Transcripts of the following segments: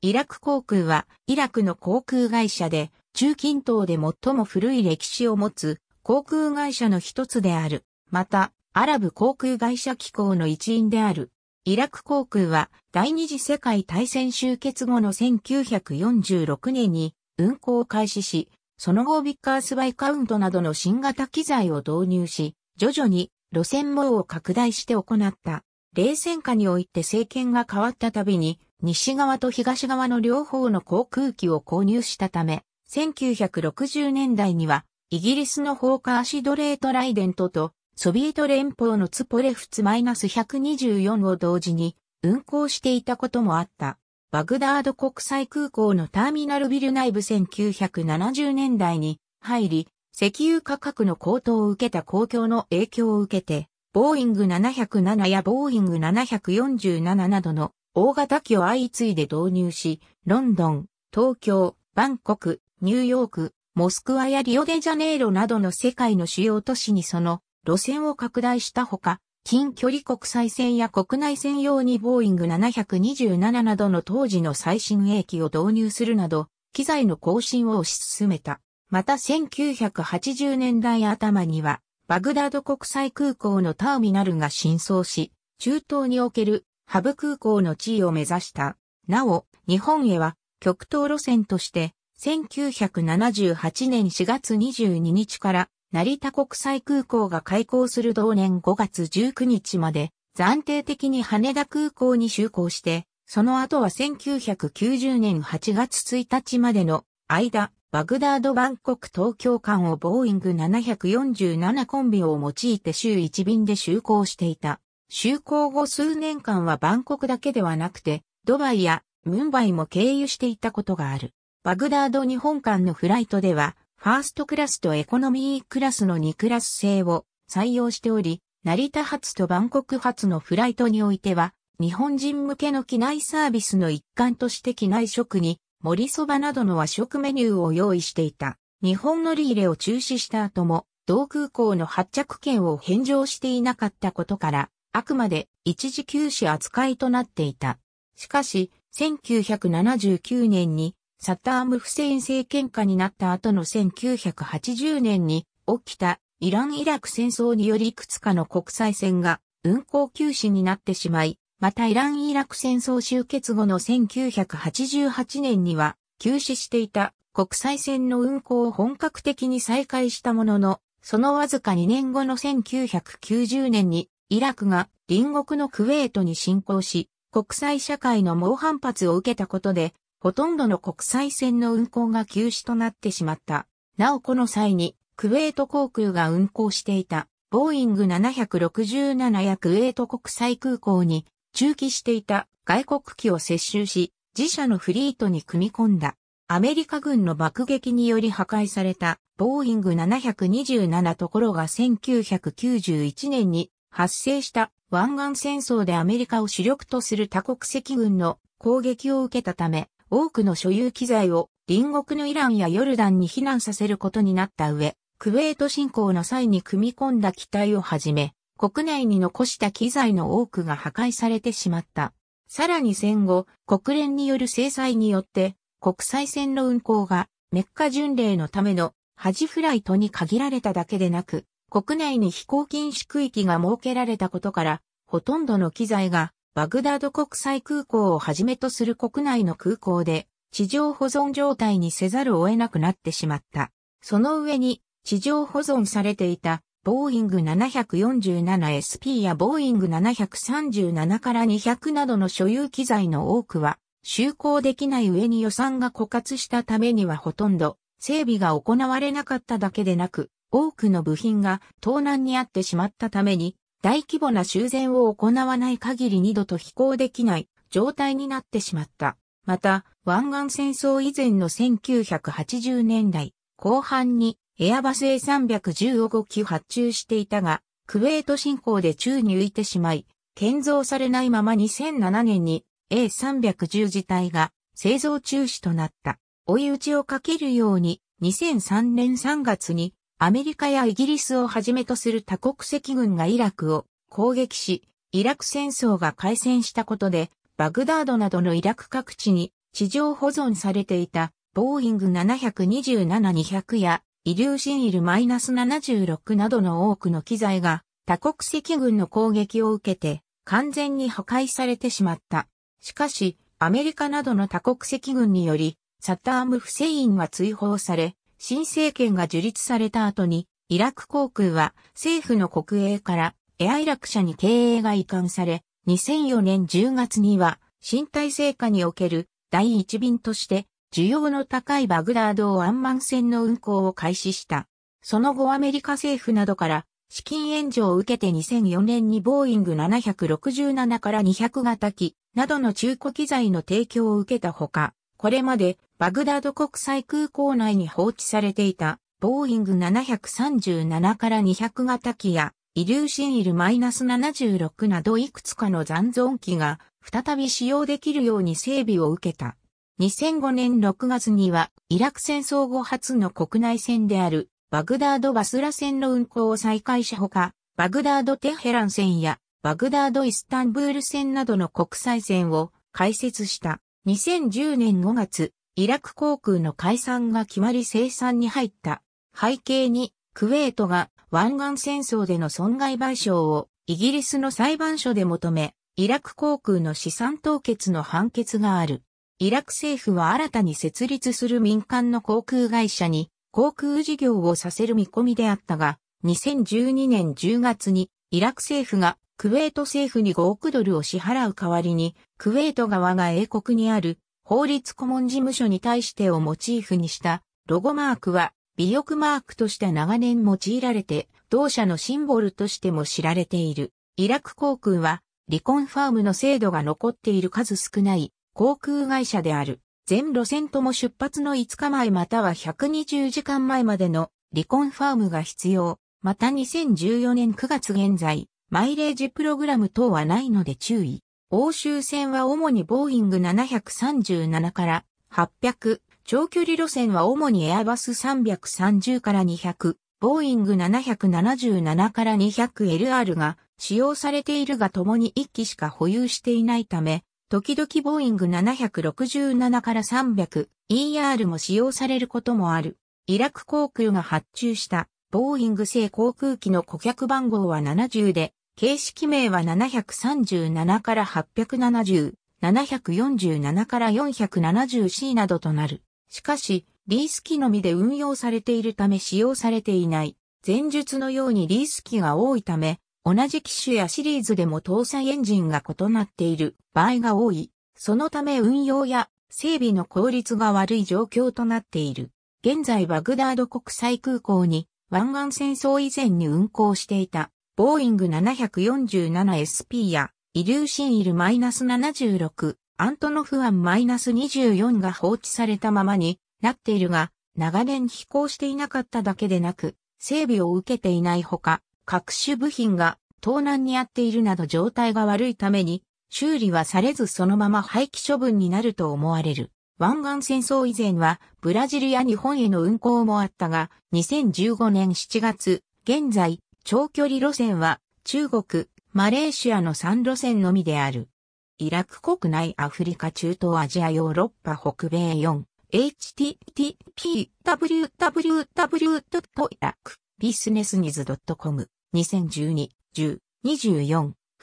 イラク航空は、イラクの航空会社で、中近東で最も古い歴史を持つ航空会社の一つである。また、アラブ航空会社機構の一員である。イラク航空は、第二次世界大戦終結後の1946年に運航を開始し、その後ビッカースバイカウントなどの新型機材を導入し、徐々に路線網を拡大して行った。冷戦下において政権が変わったたびに、西側と東側の両方の航空機を購入したため、1960年代には、イギリスのホーカーシドレート・ライデントと、ソビエト連邦のツポレフツ -124 を同時に運行していたこともあった。バグダード国際空港のターミナルビル内部1970年代に入り、石油価格の高騰を受けた公共の影響を受けて、ボーイング707やボーイング747などの大型機を相次いで導入し、ロンドン、東京、バンコク、ニューヨーク、モスクワやリオデジャネイロなどの世界の主要都市にその路線を拡大したほか、近距離国際線や国内線用にボーイング727などの当時の最新鋭機を導入するなど、機材の更新を推し進めた。また1980年代頭には、バグダード国際空港のターミナルが新装し、中東におけるハブ空港の地位を目指した。なお、日本へは極東路線として、1978年4月22日から成田国際空港が開港する同年5月19日まで暫定的に羽田空港に就航して、その後は1990年8月1日までの間、バグダード・バンコク・東京間をボーイング747コンビを用いて週1便で就航していた。就航後数年間はバンコクだけではなくて、ドバイやムンバイも経由していたことがある。バグダード日本間のフライトでは、ファーストクラスとエコノミークラスの2クラス制を採用しており、成田発とバンコク発のフライトにおいては、日本人向けの機内サービスの一環として機内食に、森そばなどの和食メニューを用意していた。日本乗り入れを中止した後も、同空港の発着券を返上していなかったことから、あくまで一時休止扱いとなっていた。しかし、1979年にサターム・フセイン政権下になった後の1980年に起きたイラン・イラク戦争によりいくつかの国際線が運航休止になってしまい、またイラン・イラク戦争終結後の1988年には休止していた国際線の運航を本格的に再開したものの、そのわずか2年後の1990年にイラクが隣国のクウェートに侵攻し、国際社会の猛反発を受けたことで、ほとんどの国際線の運航が休止となってしまった。なおこの際に、クウェート航空が運航していた、ボーイング767やクウェート国際空港に駐機していた外国機を接収し、自社のフリートに組み込んだ。アメリカ軍の爆撃により破壊されたボーイング727ところが1991年に発生した湾岸戦争でアメリカを主力とする多国籍軍の攻撃を受けたため、多くの所有機材を隣国のイランやヨルダンに避難させることになった上、クウェート侵攻の際に組み込んだ機体をはじめ、国内に残した機材の多くが破壊されてしまった。さらに戦後、国連による制裁によって、国際線の運航がメッカ巡礼のためのハジフライトに限られただけでなく、国内に飛行禁止区域が設けられたことから、ほとんどの機材がバグダード国際空港をはじめとする国内の空港で地上保存状態にせざるを得なくなってしまった。その上に地上保存されていたボーイング 747SP やボーイング737から200などの所有機材の多くは就航できない上に予算が枯渇したためにはほとんど整備が行われなかっただけでなく多くの部品が盗難にあってしまったために、大規模な修繕を行わない限り二度と飛行できない状態になってしまった。また、湾岸戦争以前の1980年代後半にエアバス A310 を5機発注していたが、クウェート侵攻で宙に浮いてしまい、建造されないまま2007年に A310 自体が製造中止となった。追い打ちをかけるように2003年3月にアメリカやイギリスをはじめとする多国籍軍がイラクを攻撃し、イラク戦争が開戦したことで、バグダードなどのイラク各地に地上保存されていたボーイング727-200やイリューシンイル -76 などの多くの機材が多国籍軍の攻撃を受けて完全に破壊されてしまった。しかし、アメリカなどの多国籍軍により、サターム・フセインは追放され、新政権が樹立された後に、イラク航空は政府の国営からエアイラク社に経営が移管され、2004年10月には新体制下における第一便として需要の高いバグダードをアンマン線の運行を開始した。その後アメリカ政府などから資金援助を受けて2004年にボーイング767から200型機などの中古機材の提供を受けたほか、これまでバグダード国際空港内に放置されていたボーイング737から200型機やイリューシンイル -76 などいくつかの残存機が再び使用できるように整備を受けた。2005年6月にはイラク戦争後初の国内線であるバグダードバスラ線の運行を再開しほか、バグダードテヘラン線やバグダードイスタンブール線などの国際線を開設した。2010年5月、イラク航空の解散が決まり生産に入った背景にクウェートが湾岸戦争での損害賠償をイギリスの裁判所で求め、イラク航空の資産凍結の判決がある。イラク政府は新たに設立する民間の航空会社に航空事業をさせる見込みであったが、2012年10月にイラク政府がクウェート政府に5億ドルを支払う代わりに、クウェート側が英国にある法律顧問事務所に対してをモチーフにしたロゴマークは、美欲マークとして長年用いられて、同社のシンボルとしても知られている。イラク航空は、離婚ファームの制度が残っている数少ない航空会社である。全路線とも出発の5日前または120時間前までの離婚ファームが必要。また2014年9月現在、マイレージプログラム等はないので注意。欧州線は主にボーイング737から800、長距離路線は主にエアバス330から200、ボーイング777から 200LR が使用されているが共に1機しか保有していないため、時々ボーイング767から 300ER も使用されることもある。イラク航空が発注したボーイング製航空機の顧客番号は70で、形式名は737から870、747から470 c などとなる。しかし、リース機のみで運用されているため使用されていない。前述のようにリース機が多いため、同じ機種やシリーズでも搭載エンジンが異なっている場合が多い。そのため運用や整備の効率が悪い状況となっている。現在バグダード国際空港に湾岸戦争以前に運航していたボーイング 747SP や、イリューシンイル -76、アントノフアン -24 が放置されたままになっているが、長年飛行していなかっただけでなく、整備を受けていないほか、各種部品が盗難にあっているなど状態が悪いために、修理はされずそのまま廃棄処分になると思われる。湾岸戦争以前はブラジルや日本への運航もあったが、2015年7月、現在、長距離路線は中国、マレーシアの3路線のみである。イラク国内アフリカ中東アジアヨーロッパ北米 4http://www.iraqbusinessnews.com2012-10-24 フ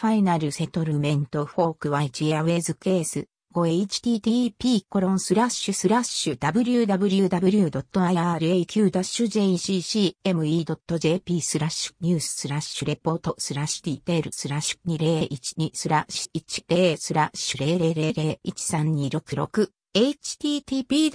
ァイナルセトルメントフォークワイチアウェイズケース http://www.iraq-jccme.jp コロンススララッッシシュュスラッシュニューススラッシュレポートスラッシュディテールスラッシュ2012スラッシュ10スラッシュ0 0 0 0 1 3 2 6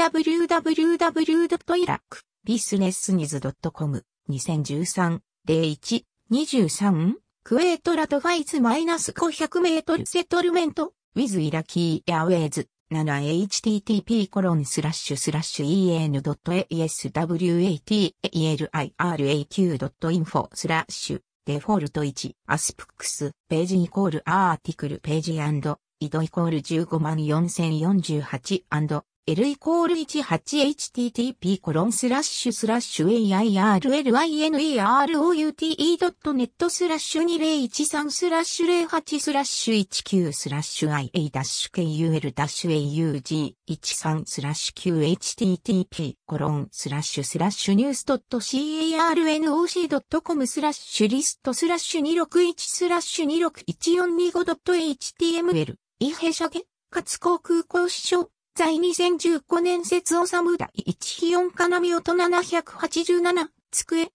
http://www.iraqbusinessnews.com2013-01-23 クエートラドファイズマイナス500メートルセトルメント with イラキー i アウェイズ 7http://en.eswataliq.info r a スラッシュデフォルト1アスプックスページイコールアーティクルページイドイコール15万4048 L イコール 18http コロンスラッシュスラッシュ airlyneroute.net スラッシュ2013スラッシュ08スラッシュ19スラッシュ ia-kul-aug13 スラッシュ 9http コロンスラッシュスラッシュニュース .carnoc.com スラッシュリストスラッシュ261スラッシュ 261425.html イヘシャゲ、かつ航空講師書在2015年節おさむ第1日4かなみおと787、机。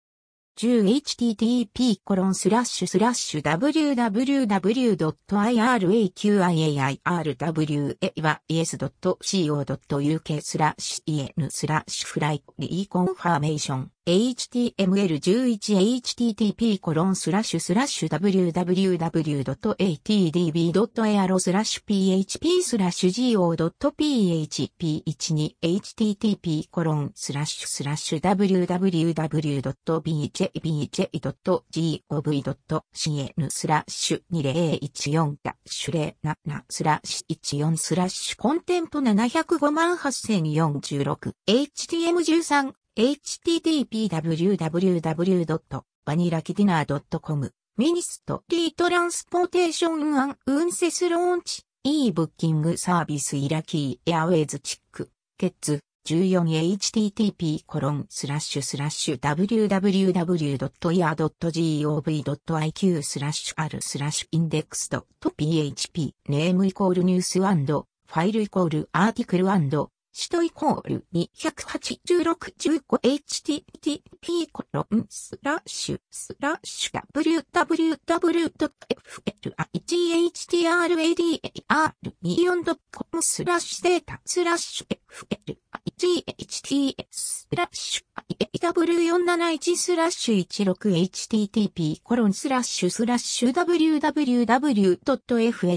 10http コロンスラッシュスラッシュ w w w i r a q i a i r w a e s c o u k スラッシュ en スラッシュフライリーコンファーメーション html11http://www.atdb.aero コロンススララッッシシュュスラッシュ php スラッシュ go.php12http コロンスラッシュスラッシュ www.bjbj.gov.cn スラッシュ2014ダッシュレ7スラッシュ14スラッシュコンテンポ7058046 htm13 http://www.vanillakidinner.com ミニストリートランスポーテーションアンウンセスローンチ e ブッキングサービスイラキーエアウェイズチックケッツ 14http://www.ia.gov.iq コロンススララッッシシュュスラッシュ r スラッシュインデックス .php ネームイコールニュースファイルイコールアーティクル使途イコール 286.15http コロンスラッシュスラッシュ w w w f l i h t r a d a r 2 4 c o m スラッシュデータスラッシュ flihts スラッシュ 471-16http コロンスラッシュスラッシュ www.flightar.com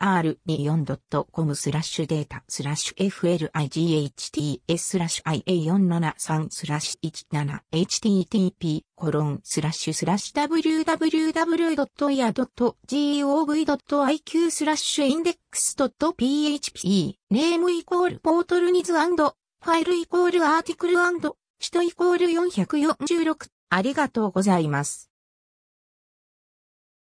r 2 4スラッシュデータスラッシュ flights スラッシュ ia473 スラッシュ 17http コロンスラッシュスラッシュ www.ia.gov.iq スラッシュインデックス .php ネームイコールポートルニズファイルイコールアーティクル指とイコール446。ありがとうございます。